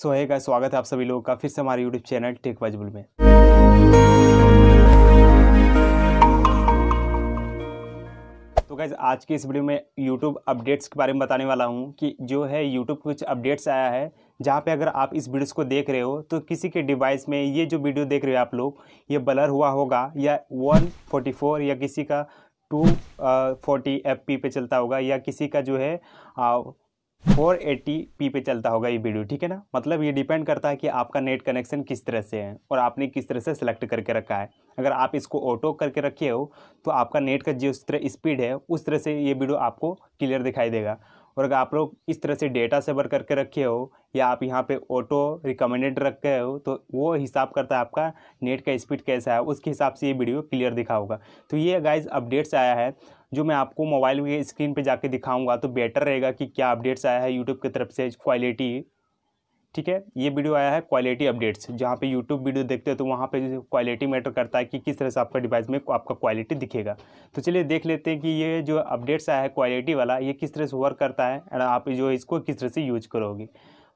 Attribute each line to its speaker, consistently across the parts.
Speaker 1: सो so, स्वागत है आप सभी लोगों का फिर से हमारे यूट्यूब चैनल टेक वजबुल में तो गैज आज की इस वीडियो में YouTube अपडेट्स के बारे में बताने वाला हूँ कि जो है YouTube कुछ अपडेट्स आया है जहाँ पे अगर आप इस वीडियोस को देख रहे हो तो किसी के डिवाइस में ये जो वीडियो देख रहे हो आप लोग ये बलर हुआ होगा या 144 या किसी का टू फोर्टी एफ पी पे चलता होगा या किसी का जो है uh, फोर पी पे चलता होगा ये वीडियो ठीक है ना मतलब ये डिपेंड करता है कि आपका नेट कनेक्शन किस तरह से है और आपने किस तरह से सेलेक्ट करके रखा है अगर आप इसको ऑटो करके रखे हो तो आपका नेट का जिस तरह स्पीड है उस तरह से ये वीडियो आपको क्लियर दिखाई देगा और अगर आप लोग इस तरह से डेटा सेवर करके रखे हो या आप यहाँ पे ऑटो रिकमेंडेड रखे हो तो वो हिसाब करता है आपका नेट का स्पीड कैसा है उसके हिसाब से ये वीडियो क्लियर दिखा होगा तो ये गाइज अपडेट्स आया है जो मैं आपको मोबाइल के स्क्रीन पे जाके दिखाऊंगा तो बेटर रहेगा कि क्या अपडेट्स आया है यूट्यूब की तरफ से क्वालिटी ठीक है ये वीडियो आया है क्वालिटी अपडेट्स जहाँ पे यूट्यूब वीडियो देखते हो तो वहाँ पे क्वालिटी मैटर करता है कि किस तरह से आपका डिवाइस में आपका क्वालिटी दिखेगा तो चलिए देख लेते हैं कि ये जो अपडेट्स आया है क्वालिटी वाला ये किस तरह से वर्क करता है एंड आप जो इसको किस तरह से यूज करोगे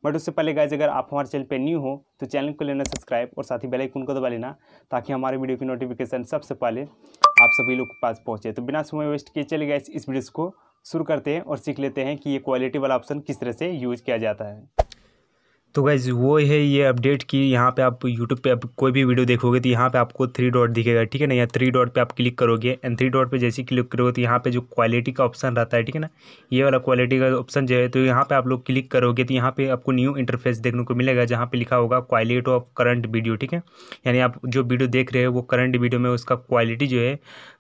Speaker 1: बट उससे पहले गाइज अगर आप हमारे चैनल पर न्यू हो तो चैनल को लेना सब्सक्राइब और साथ ही बेल आइकन को दबा लेना ताकि हमारे वीडियो की नोटिफिकेशन सबसे पहले आप सभी लोग के पास पहुँचे तो बिना समय वेस्ट किए चले गाइज इस वीडियो को शुरू करते हैं और सीख लेते हैं कि ये क्वालिटी वाला ऑप्शन किस तरह से यूज किया जाता है तो गाइज़ वो है ये अपडेट कि यहाँ पे आप यूट्यूब पे आप कोई भी वीडियो देखोगे तो यहाँ पे आपको थ्री डॉट दिखेगा ठीक है ना यहाँ थ्री डॉट पे आप क्लिक करोगे एंड थ्री डॉट पे जैसे क्लिक करोगे तो यहाँ पे जो क्वालिटी का ऑप्शन रहता है ठीक है ना ये वाला क्वालिटी का ऑप्शन जो है तो यहाँ पर आप लोग क्लिक करोगे तो यहाँ पर आपको न्यू इंटरफेस देखने को मिलेगा जहाँ पर लिखा होगा क्वालिटी ऑफ करंट वीडियो ठीक है यानी आप जो वीडियो देख रहे हो वो करंट वीडियो में उसका क्वालिटी जो है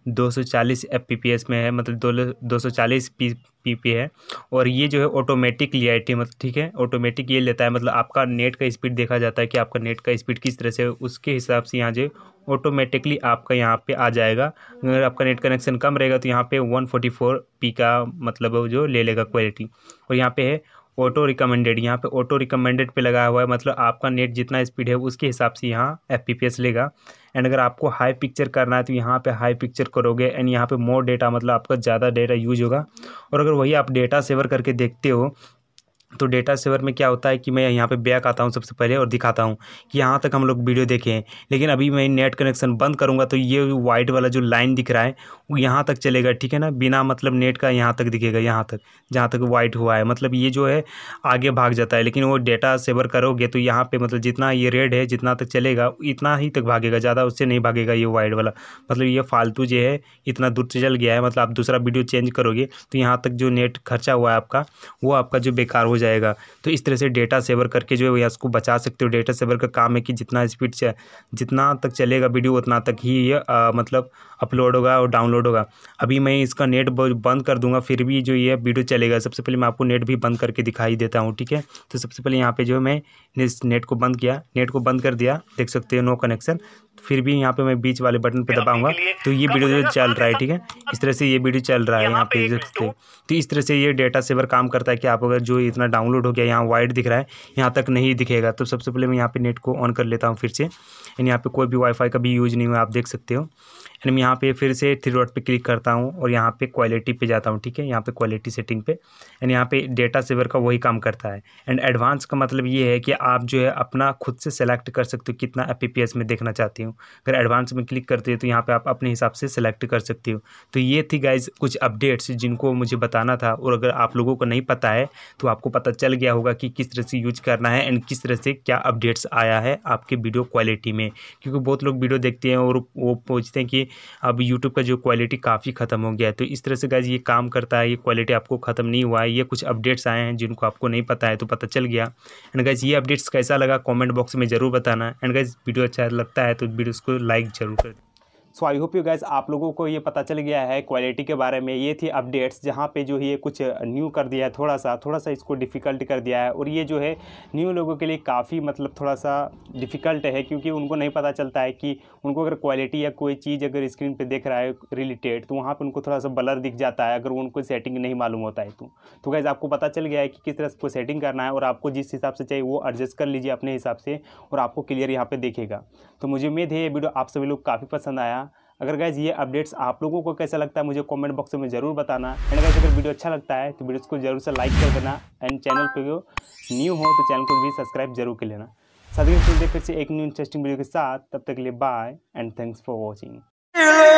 Speaker 1: दो सौ चालीस एफ पी पी एस में है मतलब दो दो सौ चालीस पी पी पे है और ये जो है ऑटोमेटिकली आई मतलब ठीक है ऑटोमेटिक ये लेता है मतलब आपका नेट का स्पीड देखा जाता है कि आपका नेट का स्पीड किस तरह से उसके हिसाब से यहाँ जो ऑटोमेटिकली आपका यहाँ पे आ जाएगा अगर आपका नेट कनेक्शन कम रहेगा तो यहाँ पे 144 पी का मतलब जो ले लेगा क्वालिटी और यहाँ पे है ऑटो रिकमेंडेड यहाँ पे ऑटो रिकमेंडेड पे लगाया हुआ है मतलब आपका नेट जितना स्पीड है उसके हिसाब से यहाँ एफ लेगा एंड अगर आपको हाई पिक्चर करना है तो यहाँ पे हाई पिक्चर करोगे एंड यहाँ पे मोर डेटा मतलब आपका ज़्यादा डेटा यूज होगा और अगर वही आप डेटा सेवर करके देखते हो तो डेटा सेवर में क्या होता है कि मैं यहाँ पे बैक आता हूँ सबसे पहले और दिखाता हूँ कि यहाँ तक हम लोग वीडियो देखे हैं लेकिन अभी मैं नेट कनेक्शन बंद करूँगा तो ये वाइट वाला जो लाइन दिख रहा है वो यहाँ तक चलेगा ठीक है ना बिना मतलब नेट का यहाँ तक दिखेगा यहाँ तक जहाँ तक वाइट हुआ है मतलब ये जो है आगे भाग जाता है लेकिन वो डेटा सेवर करोगे तो यहाँ पर मतलब जितना ये रेड है जितना तक चलेगा इतना ही तक भागेगा ज़्यादा उससे नहीं भागेगा ये वाइट वाला मतलब ये फालतू जो है इतना दूर से चल गया है मतलब आप दूसरा वीडियो चेंज करोगे तो यहाँ तक जो नेट खर्चा हुआ है आपका वो आपका जो बेकार हो जाएगा जाएगा तो इस तरह से डेटा सेवर करके जो है या उसको बचा सकते हो डेटा सेवर का काम है कि जितना स्पीड जितना तक चलेगा वीडियो उतना तक ही ये मतलब अपलोड होगा और डाउनलोड होगा अभी मैं इसका नेट बंद कर दूंगा फिर भी जो ये वीडियो चलेगा सबसे पहले मैं आपको नेट भी बंद करके दिखाई देता हूँ ठीक है तो सबसे पहले यहाँ पर जो है मैं नेट को बंद किया नेट को बंद कर दिया देख सकते हो नो कनेक्शन फिर भी यहाँ पे मैं बीच वाले बटन पे दबाऊंगा तो ये वीडियो जो चल रहा है ठीक है इस तरह से ये वीडियो चल रहा है यहाँ पे देख सकते तो इस तरह से ये डेटा सेवर काम करता है कि आप अगर जो इतना डाउनलोड हो गया यहाँ वाइड दिख रहा है यहाँ तक नहीं दिखेगा तो सबसे पहले मैं यहाँ पे नेट को ऑन कर लेता हूँ फिर से यानी यहाँ पर कोई भी वाईफाई का भी यूज़ नहीं हुआ आप देख सकते हो एंड मैं यहाँ पे फिर से थ्री डॉट पे क्लिक करता हूँ और यहाँ पे क्वालिटी पे जाता हूँ ठीक है यहाँ पे क्वालिटी सेटिंग पे एंड यहाँ पे डेटा सेवर का वही काम करता है एंड एडवांस का मतलब ये है कि आप जो है अपना खुद से सेलेक्ट कर सकते हो कितना एफ में देखना चाहती हूँ अगर एडवांस में क्लिक करते हो तो यहाँ पर आप अपने हिसाब से सेलेक्ट कर सकती हो तो ये थी गाइज कुछ अपडेट्स जिनको मुझे बताना था और अगर आप लोगों को नहीं पता है तो आपको पता चल गया होगा कि किस तरह से यूज करना है एंड किस तरह से क्या अपडेट्स आया है आपके वीडियो क्वालिटी में क्योंकि बहुत लोग वीडियो देखते हैं और वो पूछते हैं कि अब यूट्यूब का जो क्वालिटी काफ़ी ख़त्म हो गया है तो इस तरह से गाइज ये काम करता है ये क्वालिटी आपको ख़त्म नहीं हुआ है ये कुछ अपडेट्स आए हैं जिनको आपको नहीं पता है तो पता चल गया एंड गाइज ये अपडेट्स कैसा लगा कॉमेंट बॉक्स में ज़रूर बताना एंड गाइज वीडियो अच्छा लगता है तो वीडियो को लाइक ज़रूर कर so I hope you guys आप लोगों को ये पता चल गया है क्वालिटी के बारे में ये थी अपडेट्स जहाँ पे जो है ये कुछ न्यू कर दिया है थोड़ा सा थोड़ा सा इसको डिफ़िकल्ट कर दिया है और ये जो है न्यू लोगों के लिए काफ़ी मतलब थोड़ा सा डिफ़िकल्ट है क्योंकि उनको नहीं पता चलता है कि उनको अगर क्वालिटी या कोई चीज़ अगर स्क्रीन पर देख रहा है रिलेटेड तो वहाँ पर उनको थोड़ा सा बलर दिख जाता है अगर उनको सेटिंग नहीं मालूम होता है तो, गैस तो गैज़ आपको पता चल गया है कि किस तरह से सेटिंग करना है और आपको जिस हिसाब से चाहिए वो एडजस्ट कर लीजिए अपने हिसाब से और आपको क्लियर यहाँ पर देखेगा तो मुझे उम्मीद है ये वीडियो आप सभी लोग काफ़ी पसंद आया अगर गैज़ ये अपडेट्स आप लोगों को कैसा लगता है मुझे कमेंट बॉक्स में ज़रूर बताना एंड गैस अगर वीडियो अच्छा लगता है तो वीडियो को जरूर से लाइक कर देना एंड चैनल पर न्यू हो तो चैनल को भी सब्सक्राइब जरूर कर लेना साथ ही फिर से एक न्यू इंटरेस्टिंग वीडियो के साथ तब तक के लिए bye and thanks for watching